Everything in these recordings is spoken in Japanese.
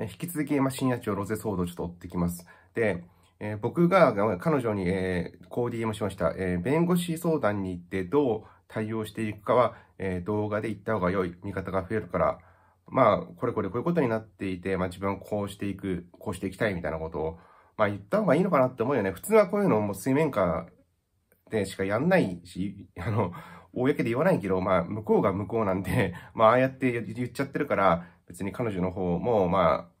え引き続き、まあ、深夜中ロゼ騒動をちょっと追ってきます。で、えー、僕が彼女に、えー、コーディしました、えー、弁護士相談に行ってどう対応していくかは、え動画で言った方が良い、見方が増えるから、まあ、これこれこういうことになっていて、まあ、自分はこうしていく、こうしていきたいみたいなことを、まあ、言った方がいいのかなって思うよね。普通はこういうのをも水面下でしかやんないし、あの、公で言わないけど、まあ、向こうが向こうなんで、まあ、ああやって言っちゃってるから、別に彼女の方も、まあ、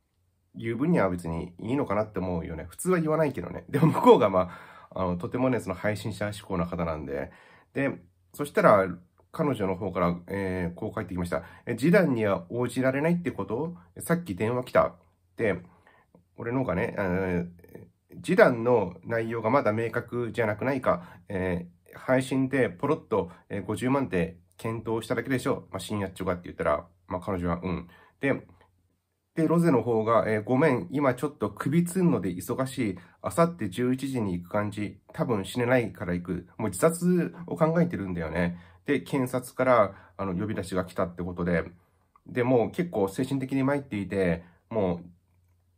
言う分には別にいいのかなって思うよね。普通は言わないけどね。でも向こうがまあ、あの、とてもね、その配信者志向な方なんで。で、そしたら、彼女の方から、えー、こう返ってきました。示談には応じられないってことさっき電話来た。で俺の方がね、示談の内容がまだ明確じゃなくないか、えー、配信でポロッと50万って検討しただけでしょ。まあ、深夜っちょがって言ったら、まあ、彼女は、うん。で、で、ロゼの方が、えー、ごめん、今ちょっと首つんので忙しい。あさって11時に行く感じ。多分死ねないから行く。もう自殺を考えてるんだよね。で、検察から、あの、呼び出しが来たってことで。で、もう結構精神的に参っていて、も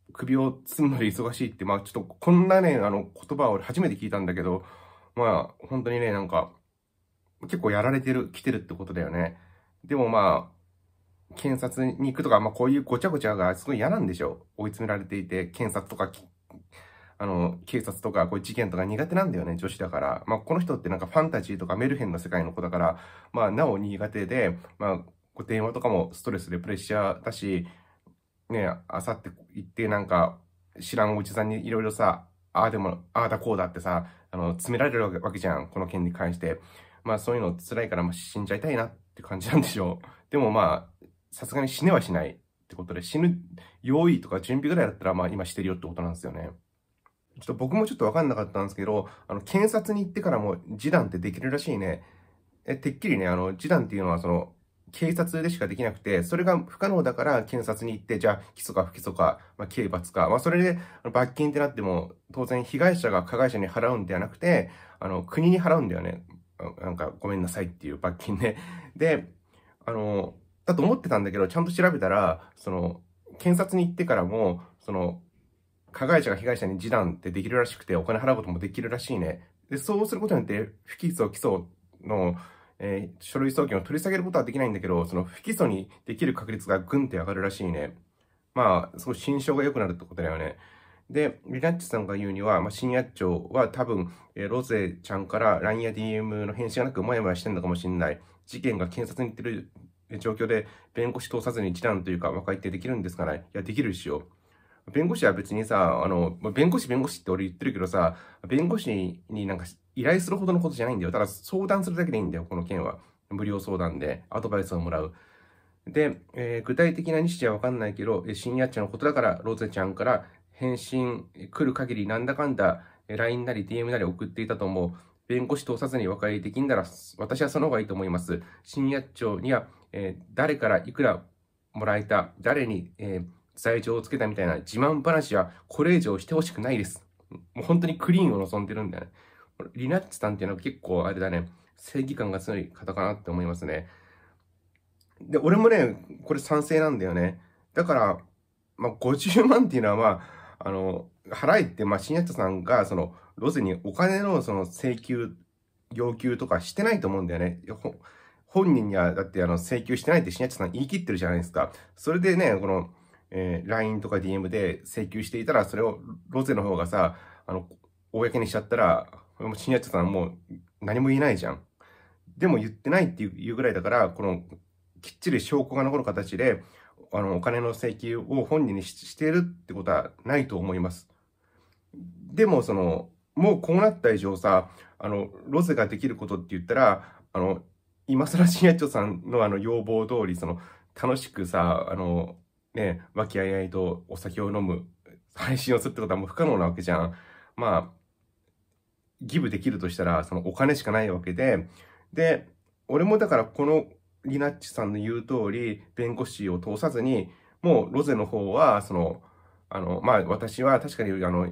う、首をつんので忙しいって、まあちょっとこんなね、あの、言葉を初めて聞いたんだけど、まあ、本当にね、なんか、結構やられてる、来てるってことだよね。でもまあ、検察に行くとか、まあ、こういうごちゃごちゃがすごい嫌なんでしょう。追い詰められていて、検察とか、あの、警察とか、こういう事件とか苦手なんだよね、女子だから。まあ、この人ってなんかファンタジーとかメルヘンの世界の子だから、まあ、なお苦手で、まあ、電話とかもストレスでプレッシャーだし、ね、あさって行ってなんか、知らんおじさんにいろいろさ、ああでも、ああだこうだってさ、あの、詰められるわけじゃん、この件に関して。まあ、そういうの辛いから、まあ、死んじゃいたいなって感じなんでしょう。でもまあ、さすがに死ねはしないってことで、死ぬ用意とか準備ぐらいだったら、まあ今してるよってことなんですよね。ちょっと僕もちょっとわかんなかったんですけど、あの、検察に行ってからも示談ってできるらしいね。え、てっきりね、あの、示談っていうのはその、警察でしかできなくて、それが不可能だから検察に行って、じゃあ、起訴か不起訴か、まあ、刑罰か、まあ、それで罰金ってなっても、当然被害者が加害者に払うんではなくて、あの、国に払うんだよね。なんか、ごめんなさいっていう罰金ね。で、あの、だと思ってたんだけど、ちゃんと調べたら、その、検察に行ってからも、その、加害者が被害者に示談ってできるらしくて、お金払うこともできるらしいね。で、そうすることによって、不起訴、起訴の、えー、書類送検を取り下げることはできないんだけど、その不起訴にできる確率がぐんって上がるらしいね。まあ、すごい心象が良くなるってことだよね。で、リラッチさんが言うには、まあ、深夜長は多分、えー、ロゼちゃんから LINE や DM の返信がなく、もやもやしてんのかもしれない。事件が検察に行ってる状況で弁護士通さずに一段というか和解ってできるんですかねいや、できるしよ。弁護士は別にさ、あの、弁護士弁護士って俺言ってるけどさ、弁護士になんか依頼するほどのことじゃないんだよ。ただ相談するだけでいいんだよ、この件は。無料相談でアドバイスをもらう。で、えー、具体的な日時はわかんないけど、深夜茶のことだから、ロゼちゃんから返信来る限りなんだかんだ LINE なり DM なり送っていたと思う。弁護士通さずに和解できんなら、私はその方がいいと思います。新薬町には、えー、誰からいくらもらえた、誰に、えー、罪状をつけたみたいな自慢話はこれ以上してほしくないです。もう本当にクリーンを望んでるんだよね。リナッツさんっていうのは結構あれだね、正義感が強い方かなって思いますね。で、俺もね、これ賛成なんだよね。だから、まあ、50万っていうのはまあ、あの、払えって、まあ、新八さんが、その、要するにお金のその請求、要求とかしてないと思うんだよね。本人には、だってあの、請求してないってしなさん言い切ってるじゃないですか。それでね、この、えー、LINE とか DM で請求していたら、それをロゼの方がさ、あの、公にしちゃったら、もうさんもう何も言えないじゃん。でも言ってないっていうぐらいだから、この、きっちり証拠が残る形で、あの、お金の請求を本人にしてるってことはないと思います。でも、その、もうこうなった以上さ、あの、ロゼができることって言ったら、あの、今更新八丁さんのあの要望通り、その、楽しくさ、あの、ね、和気あいあいとお酒を飲む配信をするってことはもう不可能なわけじゃん。まあ、ギブできるとしたら、そのお金しかないわけで、で、俺もだからこのリナッチさんの言う通り、弁護士を通さずに、もうロゼの方は、その、あの、まあ私は確かにあの、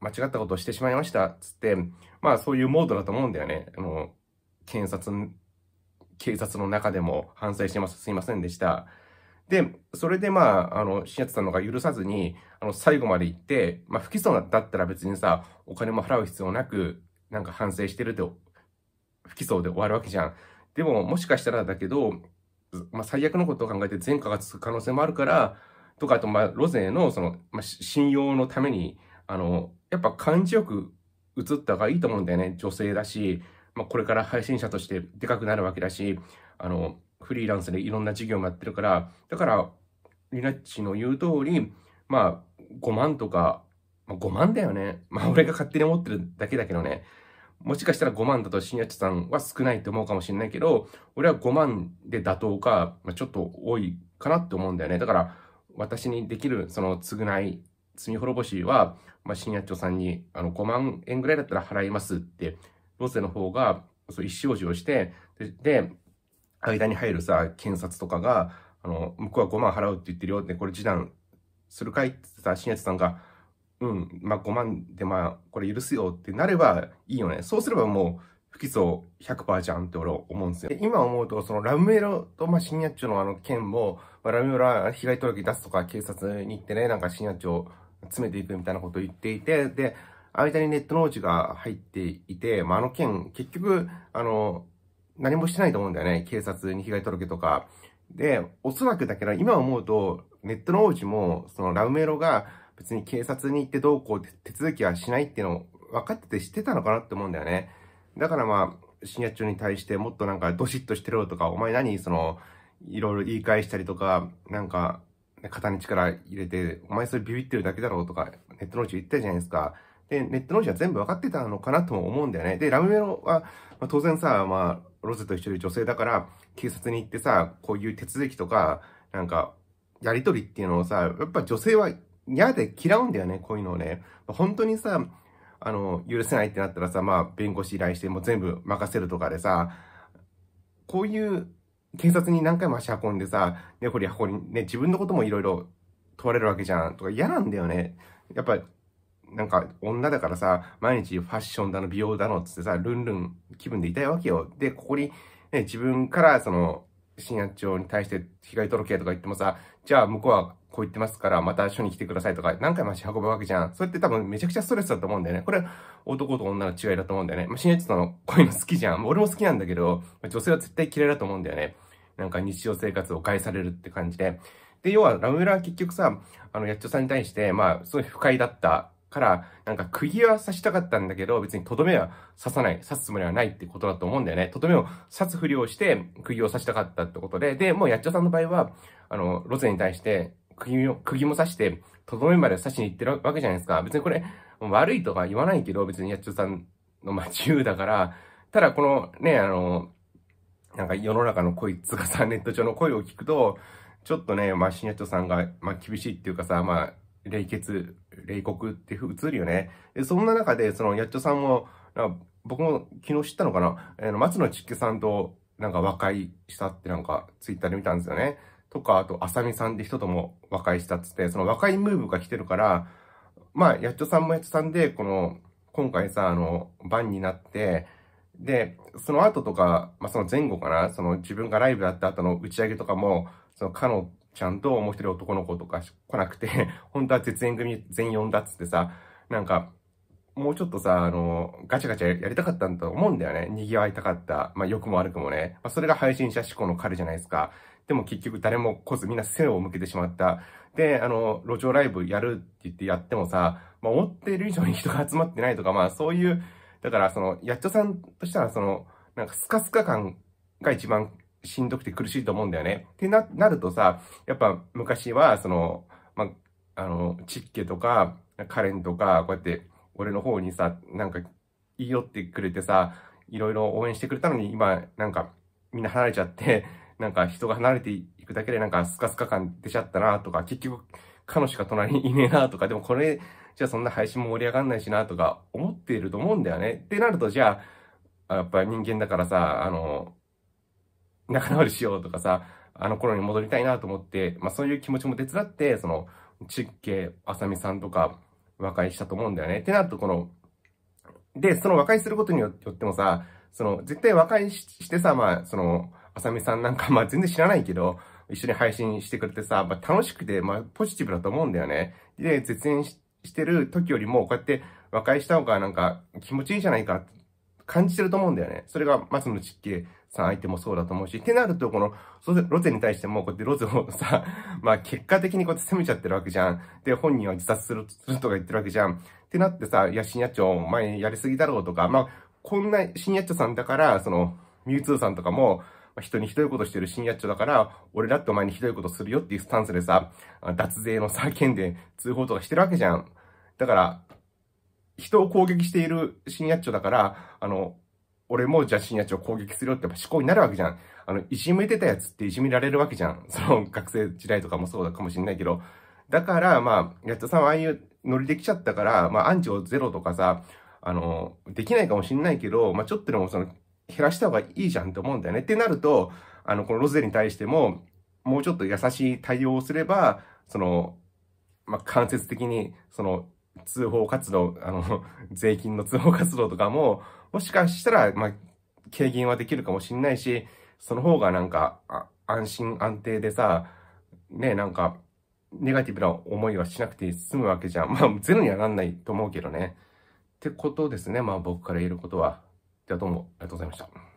間違ったことをしてしまいました、つって、まあそういうモードだと思うんだよね。あの、検察、警察の中でも反省してます。すいませんでした。で、それでまあ、あの、新谷さんのが許さずに、あの、最後まで行って、まあ、不起訴だったら別にさ、お金も払う必要なく、なんか反省してると、不起訴で終わるわけじゃん。でも、もしかしたらだけど、まあ、最悪のことを考えて前科がつく可能性もあるから、とか、あと、まあ、ロゼの、その、まあ、信用のために、あの、やっぱ感じよく映った方がいいと思うんだよね。女性だし、まあ、これから配信者としてでかくなるわけだし、あの、フリーランスでいろんな事業もやってるから、だから、リナッチの言う通り、まあ、5万とか、まあ、5万だよね。まあ、俺が勝手に思ってるだけだけどね。もしかしたら5万だと新八さんは少ないと思うかもしれないけど、俺は5万で妥当か、まあ、ちょっと多いかなって思うんだよね。だから、私にできるその償い罪滅ぼしは、まあ、新八町さんに、あの、5万円ぐらいだったら払いますって、ロゼの方が、そう、意思表示をして、で、で間に入るさ、検察とかが、あの、向こうは5万払うって言ってるよって、これ示談するかいってさ、新八さんが、うん、まあ5万でまあ、これ許すよってなればいいよね。そうすればもう、不起訴100%じゃんって俺思うんですよ。で今思うと、そのラムエロと、まあ、新八町のあの件も、まあ、ラムエロは被害届出すとか警察に行ってね、なんか新八町、詰めていくみたいなことを言っていて、で、間にネット王子が入っていて、まあ、あの件、結局、あの、何もしてないと思うんだよね。警察に被害届とか。で、おそらくだけど、今思うと、ネットの王子も、そのラウメロが別に警察に行ってどうこうって手続きはしないっていうのを分かってて知ってたのかなって思うんだよね。だからまあ、深夜中に対してもっとなんかドシッとしてろとか、お前何その、いろいろ言い返したりとか、なんか、肩に力入れて、お前それビビってるだけだろうとか、ネットのうち言ったじゃないですか。で、ネットのうちは全部分かってたのかなとも思うんだよね。で、ラムメロは、まあ、当然さ、まあ、ロゼと一緒で女性だから、警察に行ってさ、こういう手続きとか、なんか、やりとりっていうのをさ、やっぱ女性は嫌で嫌うんだよね、こういうのをね。本当にさ、あの、許せないってなったらさ、まあ、弁護士依頼しても全部任せるとかでさ、こういう警察に何回も足運んでさ、ね、ほりはり、ね、自分のこともいろいろ問われるわけじゃん。とか嫌なんだよね。やっぱ、なんか女だからさ、毎日ファッションだの、美容だのっつってさ、ルンルン気分でいたいわけよ。で、ここに、ね、自分からその、新八町に対して被害届けとか言ってもさ、じゃあ向こうはこう言ってますから、また署に来てくださいとか、何回も足運ぶわけじゃん。それって多分めちゃくちゃストレスだと思うんだよね。これ、男と女の違いだと思うんだよね。まあ、ぬネットのこういうの好きじゃん。俺も好きなんだけど、女性は絶対嫌いだと思うんだよね。なんか日常生活を害されるって感じで。で、要は、ラムラは結局さ、あの、やっちょさんに対して、まあ、すごい不快だったから、なんか、釘は刺したかったんだけど、別にとどめは刺さない、刺すつもりはないってことだと思うんだよね。とどめを刺すふりをして、釘を刺したかったってことで、で、もうやっちょさんの場合は、あの、ロゼに対して、釘を、釘も刺して、とどめまで刺しに行ってるわけじゃないですか。別にこれ、悪いとか言わないけど、別にやっちょさんのまあ自由だから、ただこのね、あの、なんか世の中の声、つかさ、ネット上の声を聞くと、ちょっとね、まあ、新谷さんが、まあ、厳しいっていうかさ、まあ、冷血、冷酷って映るよね。で、そんな中で、その、やっちょさんも、僕も昨日知ったのかな、えー、松野ちっけさんと、なんか和解したってなんか、ツイッターで見たんですよね。とか、あと、あさみさんって人とも和解したっつって、その和解ムーブが来てるから、まあ、やっちょさんもやっちょさんで、この、今回さ、あの、番になって、で、その後とか、まあ、その前後かな、その自分がライブだった後の打ち上げとかも、その、かのちゃんともう一人男の子とか来なくて、本当は絶縁組全員呼んだっつってさ、なんか、もうちょっとさ、あの、ガチャガチャやりたかったんだと思うんだよね。賑わいたかった。まあ、良くも悪くもね。まあ、それが配信者志向の彼じゃないですか。でも結局誰も来ずみんな背を向けてしまった。で、あの、路上ライブやるって言ってやってもさ、まあ、思っている以上に人が集まってないとか、まあ、そういう、だからその、やっちょさんとしたらその、なんかスカスカ感が一番しんどくて苦しいと思うんだよね。ってな、なるとさ、やっぱ昔は、その、まあ、あの、チッケとか、カレンとか、こうやって、俺の方にさ、なんか、言い寄ってくれてさ、いろいろ応援してくれたのに、今、なんか、みんな離れちゃって、なんか人が離れていくだけでなんかスカスカ感出ちゃったなとか、結局、彼女しか隣にいねえなとか、でもこれ、じゃあそんな配信も盛り上がんないしなとか思っていると思うんだよね。ってなると、じゃあ、やっぱ人間だからさ、あの、仲直りしようとかさ、あの頃に戻りたいなと思って、まあそういう気持ちも手伝って、その、ちっけ、あさみさんとか、和解したと思うんだよね。ってなると、この、で、その和解することによってもさ、その、絶対和解してさ、まあ、その、あさみさんなんか、まあ、全然知らないけど、一緒に配信してくれてさ、まあ、楽しくて、まあ、ポジティブだと思うんだよね。で、絶縁してる時よりも、こうやって和解した方がなんか気持ちいいじゃないか感じてると思うんだよね。それが、まあ、その実刑さん相手もそうだと思うし、ってなると、この、ロゼに対しても、こうやってロゼをさ、まあ結果的にこうやって攻めちゃってるわけじゃん。で、本人は自殺する、するとか言ってるわけじゃん。ってなってさ、いや、深夜長、お前やりすぎだろうとか、まあ、こんな深夜長さんだから、その、ミュウツーさんとかも、人にひどいことしてる深夜長だから、俺だってお前にひどいことするよっていうスタンスでさ、脱税のさ、件で通報とかしてるわけじゃん。だから、人を攻撃している深夜長だから、あの、俺も神やあ深夜長攻撃するよって思考になるわけじゃん。あの、いじめてたやつっていじめられるわけじゃん。その学生時代とかもそうかもしんないけど。だから、まあ、やっとさんはああいうノリできちゃったから、まあ、アンチをゼロとかさ、あの、できないかもしんないけど、まあ、ちょっとでもその、減らした方がいいじゃんって思うんだよね。ってなると、あの、このロゼに対しても、もうちょっと優しい対応をすれば、その、まあ、間接的に、その、通報活動、あの、税金の通報活動とかも、もしかしたら、まあ、軽減はできるかもしんないし、その方がなんか、安心安定でさ、ね、なんか、ネガティブな思いはしなくて済むわけじゃん。まあ、ゼロにはなんないと思うけどね。ってことですね。まあ、僕から言えることは。ではどうも、ありがとうございました。